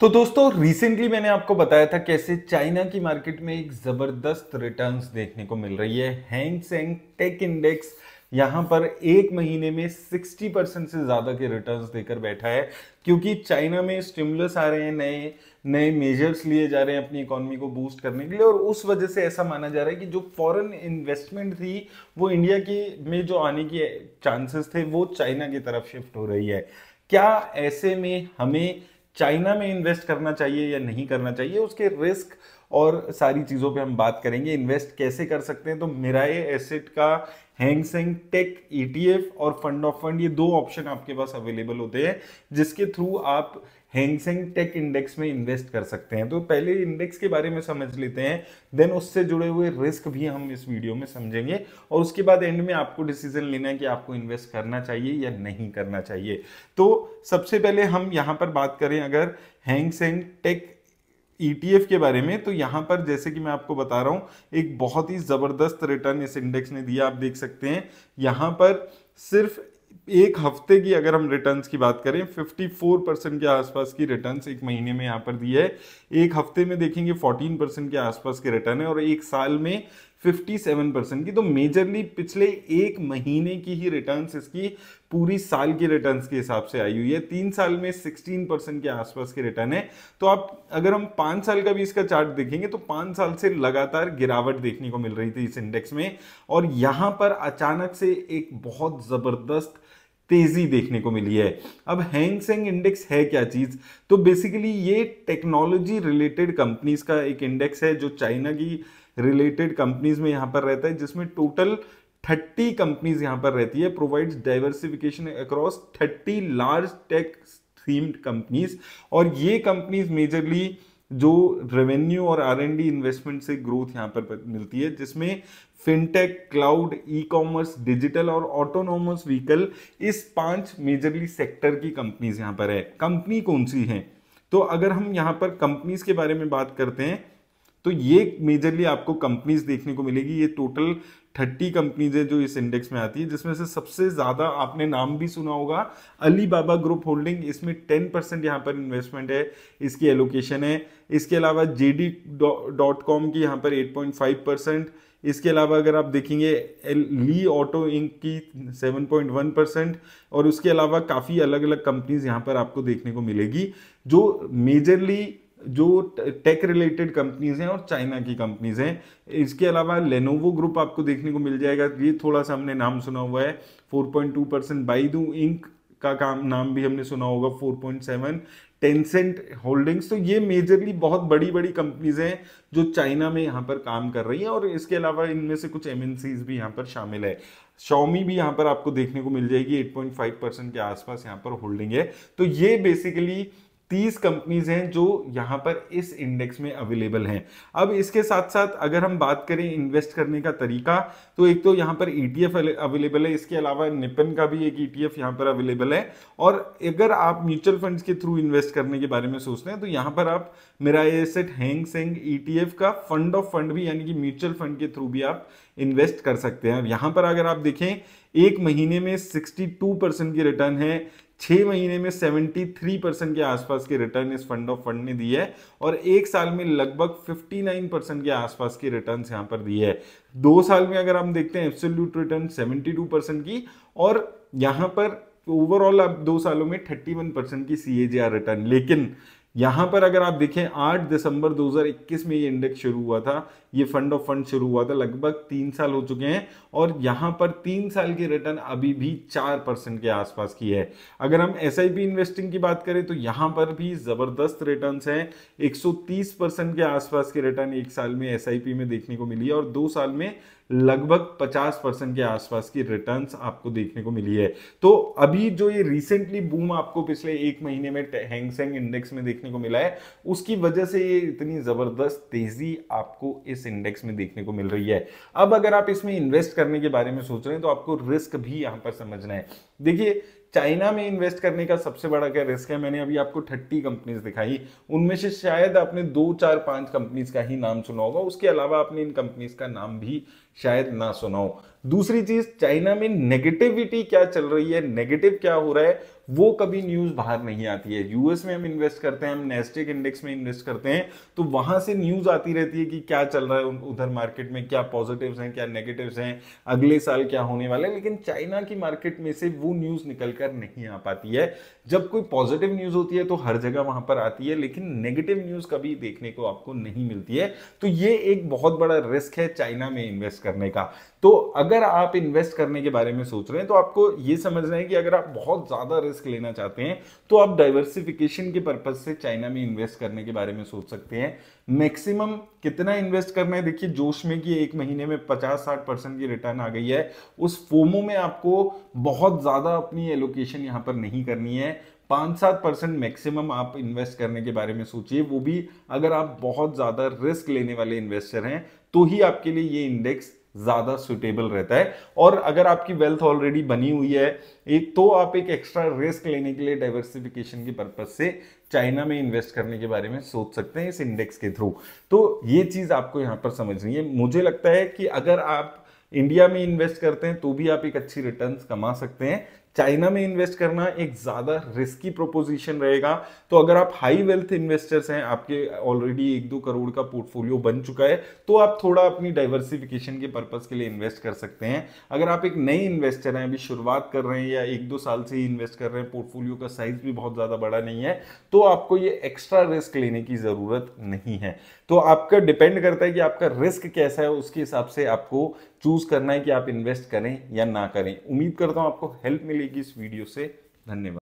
तो दोस्तों रिसेंटली मैंने आपको बताया था कैसे चाइना की मार्केट में एक ज़बरदस्त रिटर्न्स देखने को मिल रही है हैंग सेंग टेक इंडेक्स यहाँ पर एक महीने में 60 परसेंट से ज़्यादा के रिटर्न्स देकर बैठा है क्योंकि चाइना में स्टिमुलस आ रहे हैं नए नए मेजर्स लिए जा रहे हैं अपनी इकोनॉमी को बूस्ट करने के लिए और उस वजह से ऐसा माना जा रहा है कि जो फॉरेन इन्वेस्टमेंट थी वो इंडिया की में जो आने की चांसेस थे वो चाइना की तरफ शिफ्ट हो रही है क्या ऐसे में हमें चाइना में इन्वेस्ट करना चाहिए या नहीं करना चाहिए उसके रिस्क और सारी चीज़ों पे हम बात करेंगे इन्वेस्ट कैसे कर सकते हैं तो मिराए एसेट का हैंग सेंग टेक ईटीएफ और फंड ऑफ फंड ये दो ऑप्शन आपके पास अवेलेबल होते हैं जिसके थ्रू आप हैंगसेंग टेक इंडेक्स में इन्वेस्ट कर सकते हैं तो पहले इंडेक्स के बारे में समझ लेते हैं देन उससे जुड़े हुए रिस्क भी हम इस वीडियो में समझेंगे और उसके बाद एंड में आपको डिसीजन लेना है कि आपको इन्वेस्ट करना चाहिए या नहीं करना चाहिए तो सबसे पहले हम यहाँ पर बात करें अगर हैंगसेंग टेक ई के बारे में तो यहाँ पर जैसे कि मैं आपको बता रहा हूँ एक बहुत ही ज़बरदस्त रिटर्न इस इंडेक्स ने दिया आप देख सकते हैं यहाँ पर सिर्फ एक हफ्ते की अगर हम रिटर्न्स की बात करें 54 परसेंट के आसपास की रिटर्न्स एक महीने में यहाँ पर दी है एक हफ्ते में देखेंगे 14 परसेंट के आसपास के रिटर्न है और एक साल में 57 परसेंट की तो मेजरली पिछले एक महीने की ही रिटर्न्स इसकी पूरी साल की रिटर्न्स के हिसाब से आई हुई है तीन साल में 16 परसेंट के आसपास के रिटर्न है तो आप अगर हम पाँच साल का भी इसका चार्ट देखेंगे तो पाँच साल से लगातार गिरावट देखने को मिल रही थी इस इंडेक्स में और यहाँ पर अचानक से एक बहुत ज़बरदस्त तेजी देखने को मिली है अब हैंग सेंग इंडेक्स है क्या चीज़ तो बेसिकली ये टेक्नोलॉजी रिलेटेड कंपनीज का एक इंडेक्स है जो चाइना की रिलेटेड कंपनीज में यहाँ पर रहता है जिसमें टोटल थर्टी कंपनीज यहाँ पर रहती है provides diversification across thirty large tech themed companies और ये कंपनीज मेजरली जो रेवेन्यू और आर एन डी इन्वेस्टमेंट से ग्रोथ यहाँ पर मिलती है जिसमें fintech cloud e commerce digital और ऑटोनोमस व्हीकल इस पांच मेजरली सेक्टर की कंपनीज यहाँ पर है कंपनी कौन सी है तो अगर हम यहाँ पर कंपनीज के बारे में बात करते हैं तो ये मेजरली आपको कंपनीज देखने को मिलेगी ये टोटल थर्टी कंपनीज है जो इस इंडेक्स में आती है जिसमें से सबसे ज़्यादा आपने नाम भी सुना होगा अली बाबा ग्रुप होल्डिंग इसमें टेन परसेंट यहाँ पर इन्वेस्टमेंट है इसकी एलोकेशन है इसके अलावा जे डी डॉट कॉम की यहाँ पर एट पॉइंट फाइव परसेंट इसके अलावा अगर आप देखेंगे ली ऑटो इंक की वन परसेंट और उसके अलावा काफ़ी अलग अलग कंपनीज यहाँ पर आपको देखने को मिलेगी जो मेजरली जो टेक रिलेटेड कंपनीज हैं और चाइना की कंपनीज हैं इसके अलावा लेनोवो ग्रुप आपको देखने को मिल जाएगा ये थोड़ा सा हमने नाम सुना हुआ है 4.2 परसेंट बाईदू इंक का काम नाम भी हमने सुना होगा 4.7 टेंसेंट होल्डिंग्स तो ये मेजरली बहुत बड़ी बड़ी कंपनीज हैं जो चाइना में यहाँ पर काम कर रही हैं और इसके अलावा इनमें से कुछ एम भी यहाँ पर शामिल है शॉमी भी यहाँ पर आपको देखने को मिल जाएगी 8.5 परसेंट के आसपास यहाँ पर होल्डिंग है तो ये बेसिकली तीस कंपनीज हैं जो यहाँ पर इस इंडेक्स में अवेलेबल हैं अब इसके साथ साथ अगर हम बात करें इन्वेस्ट करने का तरीका तो एक तो यहाँ पर ईटीएफ e अवेलेबल है इसके अलावा निपन का भी एक ईटीएफ e यहाँ पर अवेलेबल है और अगर आप म्यूचुअल फंड्स के थ्रू इन्वेस्ट करने के बारे में सोचते हैं तो यहाँ पर आप मेरा एसेट हैंग सेंग ई का फंड ऑफ फंड भी यानी कि म्यूचुअल फंड के थ्रू भी आप इन्वेस्ट कर सकते हैं यहाँ पर अगर आप देखें एक महीने में 62 परसेंट की रिटर्न है छः महीने में 73 परसेंट के आसपास के रिटर्न इस फंड ऑफ फंड ने दी है और एक साल में लगभग 59 परसेंट के आसपास के रिटर्न यहाँ पर दी है दो साल में अगर हम देखते हैं एब्सोल्यूट रिटर्न 72 परसेंट की और यहाँ पर ओवरऑल आप दो सालों में 31 परसेंट की सी रिटर्न लेकिन यहाँ पर अगर आप देखें 8 दिसंबर 2021 में ये इंडेक्स शुरू हुआ था ये फंड ऑफ फंड शुरू हुआ था लगभग तीन साल हो चुके हैं और यहां पर तीन साल की रिटर्न अभी भी चार परसेंट के आसपास की है अगर हम एस इन्वेस्टिंग की बात करें तो यहां पर भी ज़बरदस्त रिटर्न है एक के आसपास की रिटर्न एक साल में एस में देखने को मिली है और दो साल में लगभग 50 परसेंट के आसपास की रिटर्न्स आपको देखने को मिली है तो अभी जो ये रिसेंटली बूम आपको पिछले एक महीने में हैंगसेंग इंडेक्स में देखने को मिला है उसकी वजह से ये इतनी ज़बरदस्त तेज़ी आपको इस इंडेक्स में देखने को मिल रही है अब अगर आप इसमें इन्वेस्ट करने के बारे में सोच रहे हैं तो आपको रिस्क भी यहाँ पर समझना है देखिए चाइना में इन्वेस्ट करने का सबसे बड़ा क्या रिस्क है मैंने अभी आपको थर्टी कंपनीज दिखाई उनमें से शायद आपने दो चार पांच कंपनीज का ही नाम सुना होगा उसके अलावा आपने इन कंपनीज का नाम भी शायद ना सुना हो दूसरी चीज चाइना में नेगेटिविटी क्या चल रही है नेगेटिव क्या हो रहा है वो कभी न्यूज़ बाहर नहीं आती है यूएस में हम इन्वेस्ट करते हैं हम नेस्टिक इंडेक्स में इन्वेस्ट करते हैं तो वहां से न्यूज़ आती रहती है कि क्या चल रहा है उधर मार्केट में क्या पॉजिटिव हैं क्या नेगेटिव हैं अगले साल क्या होने वाला है लेकिन चाइना की मार्केट में से वो न्यूज़ निकल कर नहीं आ पाती है जब कोई पॉजिटिव न्यूज होती है तो हर जगह वहां पर आती है लेकिन नेगेटिव न्यूज कभी देखने को आपको नहीं मिलती है तो ये एक बहुत बड़ा रिस्क है चाइना में इन्वेस्ट करने का तो अगर आप इन्वेस्ट करने के बारे में सोच रहे हैं तो आपको ये समझना है कि अगर आप बहुत ज्यादा रिस्क लेना चाहते हैं तो आप डाइवर्सिफिकेशन के पर्पज से चाइना में इन्वेस्ट करने के बारे में सोच सकते हैं मैक्सिमम कितना इन्वेस्ट करना है देखिए जोश में कि एक महीने में 50-60 परसेंट की रिटर्न आ गई है उस फोमो में आपको बहुत ज़्यादा अपनी एलोकेशन यहाँ पर नहीं करनी है पाँच सात परसेंट मैक्सिमम आप इन्वेस्ट करने के बारे में सोचिए वो भी अगर आप बहुत ज़्यादा रिस्क लेने वाले इन्वेस्टर हैं तो ही आपके लिए ये इंडेक्स ज़्यादा सुटेबल रहता है और अगर आपकी वेल्थ ऑलरेडी बनी हुई है एक तो आप एक एक्स्ट्रा रिस्क लेने के लिए डाइवर्सिफिकेशन के पर्पज से चाइना में इन्वेस्ट करने के बारे में सोच सकते हैं इस इंडेक्स के थ्रू तो ये चीज़ आपको यहाँ पर समझनी है मुझे लगता है कि अगर आप इंडिया में इन्वेस्ट करते हैं तो भी आप एक अच्छी रिटर्न्स कमा सकते हैं चाइना में इन्वेस्ट करना एक ज़्यादा रिस्की प्रोपोजिशन रहेगा तो अगर आप हाई वेल्थ इन्वेस्टर्स हैं आपके ऑलरेडी एक दो करोड़ का पोर्टफोलियो बन चुका है तो आप थोड़ा अपनी डाइवर्सिफिकेशन के पर्पज़ के लिए इन्वेस्ट कर सकते हैं अगर आप एक नए इन्वेस्टर हैं अभी शुरुआत कर रहे हैं या एक दो साल से ही इन्वेस्ट कर रहे हैं पोर्टफोलियो का साइज भी बहुत ज़्यादा बड़ा नहीं है तो आपको ये एक्स्ट्रा रिस्क लेने की ज़रूरत नहीं है तो आपका डिपेंड करता है कि आपका रिस्क कैसा है उसके हिसाब से आपको चूज़ करना है कि आप इन्वेस्ट करें या ना करें उम्मीद करता हूँ आपको हेल्प मिली मिलेगी इस वीडियो से धन्यवाद